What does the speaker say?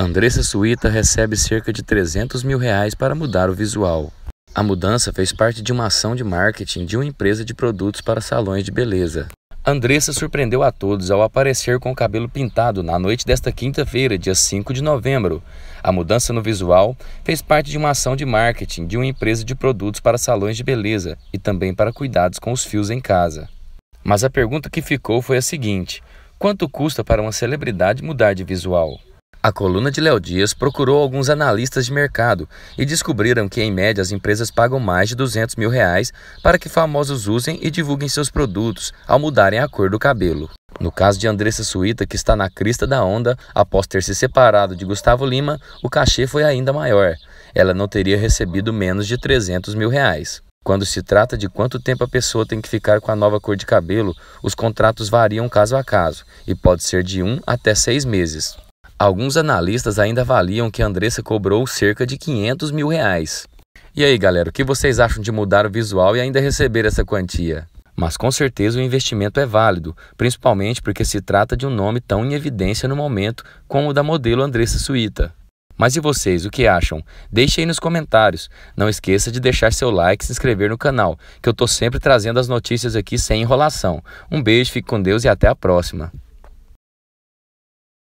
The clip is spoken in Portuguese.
Andressa Suíta recebe cerca de 300 mil reais para mudar o visual. A mudança fez parte de uma ação de marketing de uma empresa de produtos para salões de beleza. Andressa surpreendeu a todos ao aparecer com o cabelo pintado na noite desta quinta-feira, dia 5 de novembro. A mudança no visual fez parte de uma ação de marketing de uma empresa de produtos para salões de beleza e também para cuidados com os fios em casa. Mas a pergunta que ficou foi a seguinte: quanto custa para uma celebridade mudar de visual? A coluna de Léo Dias procurou alguns analistas de mercado e descobriram que, em média, as empresas pagam mais de 200 mil reais para que famosos usem e divulguem seus produtos ao mudarem a cor do cabelo. No caso de Andressa Suíta, que está na crista da onda, após ter se separado de Gustavo Lima, o cachê foi ainda maior. Ela não teria recebido menos de 300 mil reais. Quando se trata de quanto tempo a pessoa tem que ficar com a nova cor de cabelo, os contratos variam caso a caso e pode ser de um até seis meses. Alguns analistas ainda avaliam que Andressa cobrou cerca de 500 mil reais. E aí, galera, o que vocês acham de mudar o visual e ainda receber essa quantia? Mas com certeza o investimento é válido, principalmente porque se trata de um nome tão em evidência no momento como o da modelo Andressa Suíta. Mas e vocês, o que acham? Deixe aí nos comentários. Não esqueça de deixar seu like e se inscrever no canal, que eu estou sempre trazendo as notícias aqui sem enrolação. Um beijo, fique com Deus e até a próxima.